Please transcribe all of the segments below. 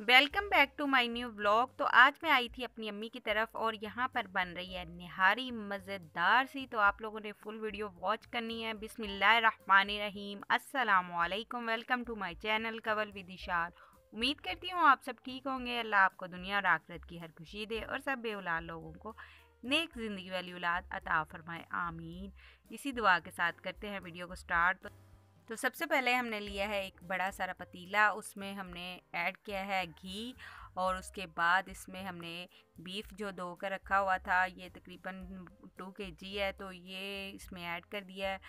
welcome back to my new blog तो आज मैं आई थी अपनी अम्मी की तरफ और यहाँ पर बन रही है निहारी मज़ेदार सी तो आप लोगों ने फुल वीडियो वॉच करनी है बिसमीम असलकम वेलकम टू माय चैनल कवल विदिशार उम्मीद करती हूँ आप सब ठीक होंगे अल्लाह आपको दुनिया और आखरत की हर खुशी दे और सब बेउलाद लोगों को नेक ज़िंदगी वाली औलाद अता फरमाए आमीन इसी दुआ के साथ करते हैं वीडियो को स्टार्ट तो सबसे पहले हमने लिया है एक बड़ा सारा पतीला उसमें हमने ऐड किया है घी और उसके बाद इसमें हमने बीफ जो धो कर रखा हुआ था ये तकरीबन टू के जी है तो ये इसमें ऐड कर दिया है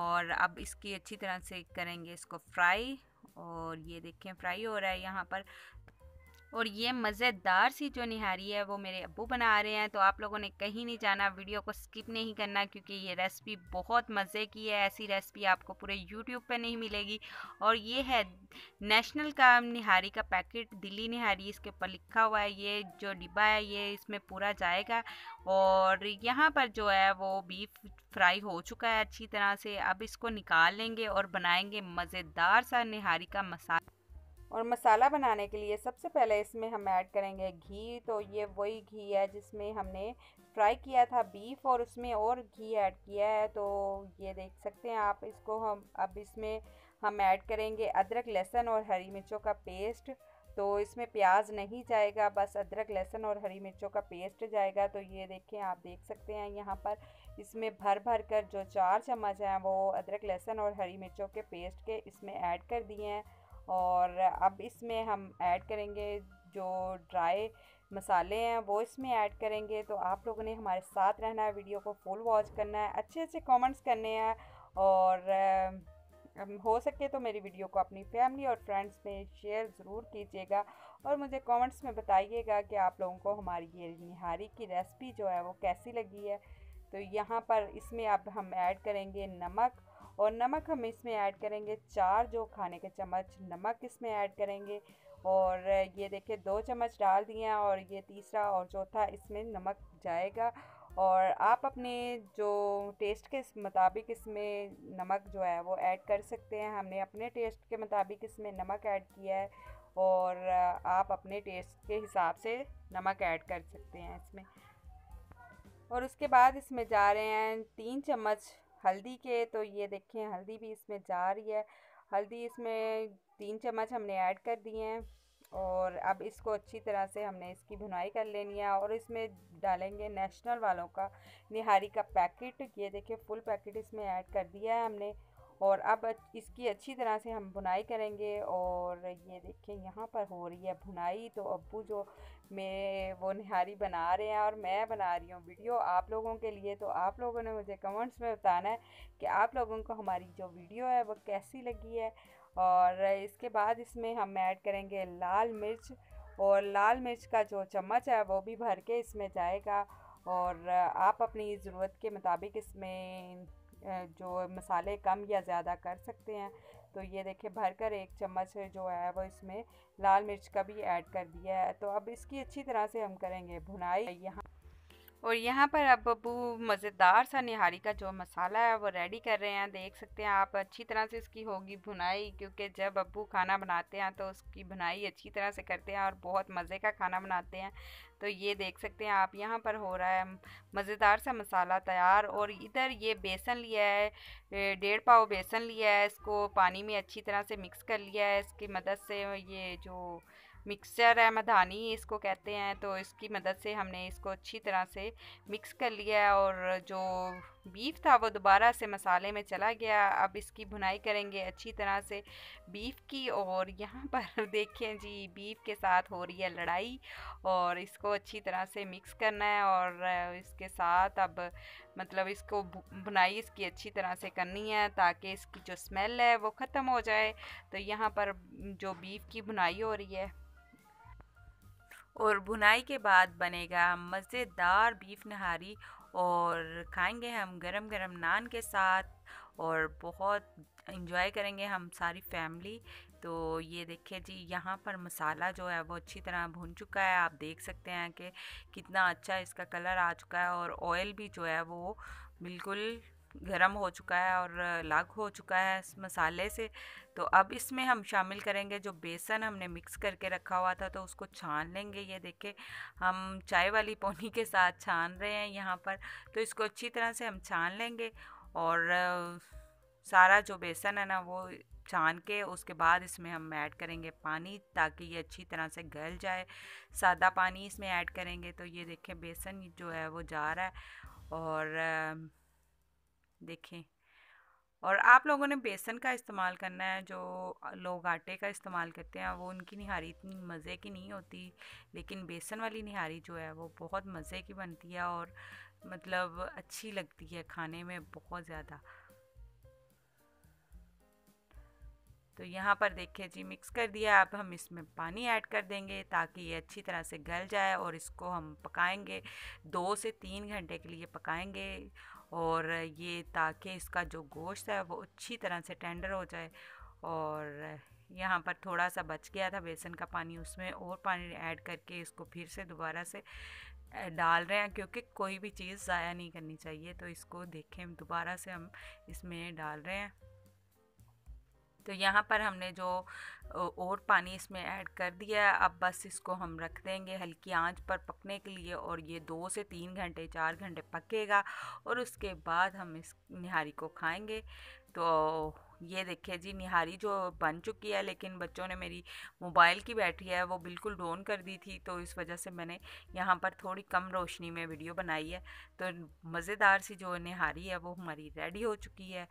और अब इसकी अच्छी तरह से करेंगे इसको फ्राई और ये देखें फ्राई हो रहा है यहाँ पर और ये मज़ेदार सी जो निहारी है वो मेरे अबू बना रहे हैं तो आप लोगों ने कहीं नहीं जाना वीडियो को स्किप नहीं करना क्योंकि ये रेसिपी बहुत मज़े की है ऐसी रेसिपी आपको पूरे यूट्यूब पर नहीं मिलेगी और ये है नेशनल का निहारी का पैकेट दिल्ली निहारी इसके ऊपर लिखा हुआ है ये जो डिब्बा है ये इसमें पूरा जाएगा और यहाँ पर जो है वो बीफ फ्राई हो चुका है अच्छी तरह से अब इसको निकाल लेंगे और बनाएंगे मज़ेदार सा निहारी का मसाला और मसाला बनाने के लिए सबसे पहले इसमें हम ऐड करेंगे घी तो ये वही घी है जिसमें हमने फ्राई किया था बीफ और उसमें और घी ऐड किया है तो ये देख सकते हैं आप इसको हम अब इसमें हम ऐड करेंगे अदरक लहसुन और हरी मिर्चों का पेस्ट तो इसमें प्याज नहीं जाएगा बस अदरक लहसुन और हरी मिर्चों का पेस्ट जाएगा तो ये देखें आप देख सकते हैं यहाँ पर इसमें भर भर कर जो चार चम्मच हैं वो अदरक लहसुन और हरी मिर्चों के पेस्ट के इसमें ऐड कर दिए हैं और अब इसमें हम ऐड करेंगे जो ड्राई मसाले हैं वो इसमें ऐड करेंगे तो आप लोगों ने हमारे साथ रहना है वीडियो को फुल वॉच करना है अच्छे अच्छे कमेंट्स करने हैं और हो सके तो मेरी वीडियो को अपनी फैमिली और फ्रेंड्स में शेयर ज़रूर कीजिएगा और मुझे कमेंट्स में बताइएगा कि आप लोगों को हमारी ये निहारी की रेसिपी जो है वो कैसी लगी है तो यहाँ पर इसमें अब हम ऐड करेंगे नमक और नमक हम इसमें ऐड करेंगे चार जो खाने के चम्मच नमक इसमें ऐड करेंगे और ये देखिए दो चम्मच डाल दिए और ये तीसरा और चौथा इसमें नमक जाएगा और आप अपने जो टेस्ट के मुताबिक इसमें नमक जो है वो ऐड कर सकते हैं हमने अपने टेस्ट के मुताबिक इसमें नमक ऐड किया है और आप अपने टेस्ट के हिसाब से नमक ऐड कर सकते हैं इसमें और उसके बाद इसमें जा रहे हैं तीन चम्मच हल्दी के तो ये देखें हल्दी भी इसमें जा रही है हल्दी इसमें तीन चम्मच हमने ऐड कर दिए हैं और अब इसको अच्छी तरह से हमने इसकी भुनाई कर लेनी है और इसमें डालेंगे नेशनल वालों का निहारी का पैकेट ये देखिए फुल पैकेट इसमें ऐड कर दिया है हमने और अब इसकी अच्छी तरह से हम बुनाई करेंगे और ये देखें यहाँ पर हो रही है बुनाई तो अबू जो मैं वो निहारी बना रहे हैं और मैं बना रही हूँ वीडियो आप लोगों के लिए तो आप लोगों ने मुझे कमेंट्स में बताना है कि आप लोगों को हमारी जो वीडियो है वो कैसी लगी है और इसके बाद इसमें हम ऐड करेंगे लाल मिर्च और लाल मिर्च का जो चम्मच है वो भी भर के इसमें जाएगा और आप अपनी ज़रूरत के मुताबिक इसमें जो मसाले कम या ज़्यादा कर सकते हैं तो ये देखिए भरकर एक चम्मच जो है वो इसमें लाल मिर्च का भी ऐड कर दिया है तो अब इसकी अच्छी तरह से हम करेंगे भुनाई यहाँ और यहाँ पर अब बब्बू मज़ेदार सा निहारी का जो मसाला है वो रेडी कर रहे हैं देख सकते हैं आप अच्छी तरह से इसकी होगी भुनाई क्योंकि जब अबू खाना बनाते हैं तो उसकी भुनाई अच्छी तरह से करते हैं और बहुत मज़े का खाना बनाते हैं तो ये देख सकते हैं आप यहाँ पर हो रहा है मज़ेदार सा मसाला तैयार और इधर ये बेसन लिया है डेढ़ पाव बेसन लिया है इसको पानी में अच्छी तरह से मिक्स कर लिया है इसकी मदद से ये जो मिक्सर है मधानी इसको कहते हैं तो इसकी मदद से हमने इसको अच्छी तरह से मिक्स कर लिया और जो बीफ था वो दोबारा से मसाले में चला गया अब इसकी भुनाई करेंगे अच्छी तरह से बीफ की और यहाँ पर देखें जी बीफ के साथ हो रही है लड़ाई और इसको अच्छी तरह से मिक्स करना है और इसके साथ अब मतलब इसको भुनाई इसकी अच्छी तरह से करनी है ताकि इसकी जो स्मेल है वो ख़त्म हो जाए तो यहाँ पर जो बीफ की भुनाई हो रही है और भुनाई के बाद बनेगा मज़ेदार बीफ नहारी और खाएंगे हम गरम गरम नान के साथ और बहुत इन्जॉय करेंगे हम सारी फैमिली तो ये देखिए जी यहाँ पर मसाला जो है वो अच्छी तरह भुन चुका है आप देख सकते हैं कि कितना अच्छा इसका कलर आ चुका है और ऑयल भी जो है वो बिल्कुल गर्म हो चुका है और अलग हो चुका है इस मसाले से तो अब इसमें हम शामिल करेंगे जो बेसन हमने मिक्स करके रखा हुआ था तो उसको छान लेंगे ये देखें हम चाय वाली पोनी के साथ छान रहे हैं यहाँ पर तो इसको अच्छी तरह से हम छान लेंगे और सारा जो बेसन है ना वो छान के उसके बाद इसमें हम ऐड करेंगे पानी ताकि ये अच्छी तरह से गल जाए सादा पानी इसमें ऐड करेंगे तो ये देखें बेसन जो है वो जा रहा है और देखें और आप लोगों ने बेसन का इस्तेमाल करना है जो लोग आटे का इस्तेमाल करते हैं वो उनकी निहारी इतनी मज़े की नहीं होती लेकिन बेसन वाली निहारी जो है वो बहुत मज़े की बनती है और मतलब अच्छी लगती है खाने में बहुत ज़्यादा तो यहाँ पर देखिए जी मिक्स कर दिया अब हम इसमें पानी ऐड कर देंगे ताकि ये अच्छी तरह से गल जाए और इसको हम पकाएंगे दो से तीन घंटे के लिए पकाएंगे और ये ताकि इसका जो गोश्त है वो अच्छी तरह से टेंडर हो जाए और यहाँ पर थोड़ा सा बच गया था बेसन का पानी उसमें और पानी ऐड करके इसको फिर से दोबारा से डाल रहे हैं क्योंकि कोई भी चीज़ ज़ाया नहीं करनी चाहिए तो इसको देखें दोबारा से हम इसमें डाल रहे हैं तो यहाँ पर हमने जो और पानी इसमें ऐड कर दिया है अब बस इसको हम रख देंगे हल्की आंच पर पकने के लिए और ये दो से तीन घंटे चार घंटे पकेगा और उसके बाद हम इस निहारी को खाएंगे तो ये देखिए जी निहारी जो बन चुकी है लेकिन बच्चों ने मेरी मोबाइल की बैटरी है वो बिल्कुल डोन कर दी थी तो इस वजह से मैंने यहाँ पर थोड़ी कम रोशनी में वीडियो बनाई है तो मज़ेदार सी जो निहारी है वो हमारी रेडी हो चुकी है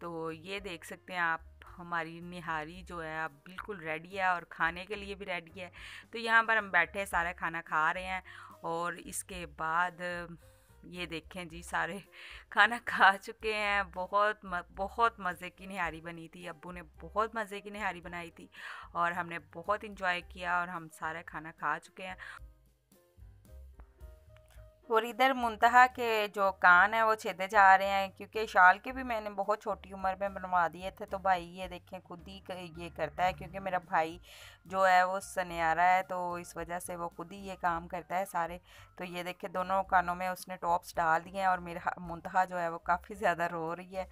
तो ये देख सकते हैं आप हमारी निहारी जो है आप बिल्कुल रेडी है और खाने के लिए भी रेडी है तो यहाँ पर हम बैठे सारा खाना खा रहे हैं और इसके बाद ये देखें जी सारे खाना खा चुके हैं बहुत म, बहुत मज़े की निहारी बनी थी अबू ने बहुत मज़े की निहारी बनाई थी और हमने बहुत इंजॉय किया और हम सारा खाना खा चुके हैं और इधर मुंतहा के जो कान है वो छेदे जा रहे हैं क्योंकि शाल के भी मैंने बहुत छोटी उम्र में बनवा दिए थे तो भाई ये देखें खुद ही ये करता है क्योंकि मेरा भाई जो है वो सनियारा है तो इस वजह से वो खुद ही ये काम करता है सारे तो ये देखें दोनों कानों में उसने टॉप्स डाल दिए हैं और मेरा मुंतहा जो है वो काफ़ी ज़्यादा रो रही है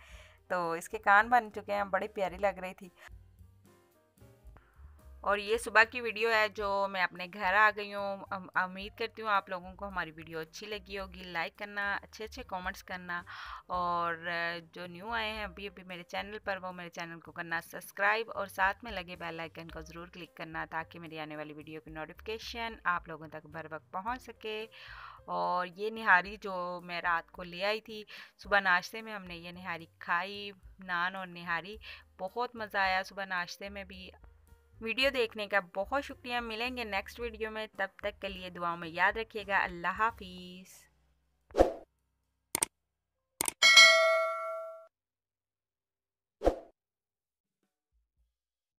तो इसके कान बन चुके हैं बड़ी प्यारी लग रही थी और ये सुबह की वीडियो है जो मैं अपने घर आ गई हूँ उम्मीद करती हूँ आप लोगों को हमारी वीडियो अच्छी लगी होगी लाइक करना अच्छे अच्छे कमेंट्स करना और जो न्यू आए हैं अभी अभी मेरे चैनल पर वो मेरे चैनल को करना सब्सक्राइब और साथ में लगे बेल आइकन को ज़रूर क्लिक करना ताकि मेरी आने वाली वीडियो की नोटिफिकेशन आप लोगों तक भर वक्त पहुँच सके और ये निहारी जो मैं रात को ले आई थी सुबह नाश्ते में हमने ये निहारी खाई नान और निहारी बहुत मज़ा आया सुबह नाश्ते में भी वीडियो देखने का बहुत शुक्रिया मिलेंगे नेक्स्ट वीडियो में तब तक के लिए दुआओं में याद रखिएगा अल्लाह हाफिज़